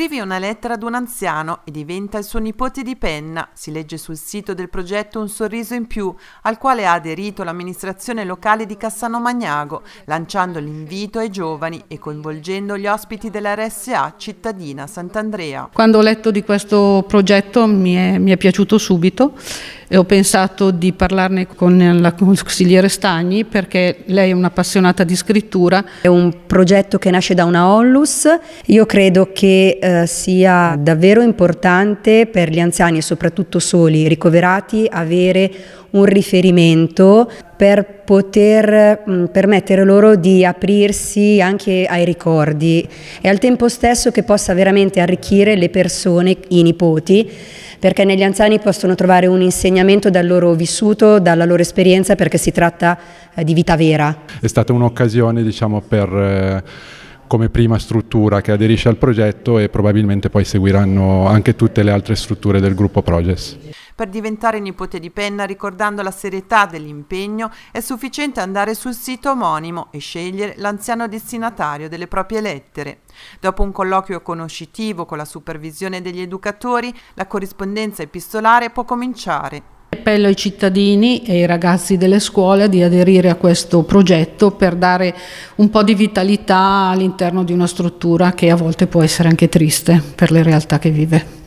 Scrivi una lettera ad un anziano e diventa il suo nipote di penna, si legge sul sito del progetto Un sorriso in più, al quale ha aderito l'amministrazione locale di Cassano Magnago, lanciando l'invito ai giovani e coinvolgendo gli ospiti della RSA cittadina Sant'Andrea. Quando ho letto di questo progetto mi è, mi è piaciuto subito e ho pensato di parlarne con la consigliere Stagni perché lei è un'appassionata di scrittura. È un progetto che nasce da una Ollus, io credo che eh, sia davvero importante per gli anziani e soprattutto soli ricoverati avere un riferimento per poter mh, mm, permettere loro di aprirsi anche ai ricordi e al tempo stesso che possa veramente arricchire le persone, i nipoti, perché negli anziani possono trovare un insegnamento dal loro vissuto, dalla loro esperienza, perché si tratta eh, di vita vera. È stata un'occasione diciamo, per... Eh come prima struttura che aderisce al progetto e probabilmente poi seguiranno anche tutte le altre strutture del gruppo Proges. Per diventare nipote di Penna, ricordando la serietà dell'impegno, è sufficiente andare sul sito omonimo e scegliere l'anziano destinatario delle proprie lettere. Dopo un colloquio conoscitivo con la supervisione degli educatori, la corrispondenza epistolare può cominciare. Appello ai cittadini e ai ragazzi delle scuole di aderire a questo progetto per dare un po' di vitalità all'interno di una struttura che a volte può essere anche triste per le realtà che vive.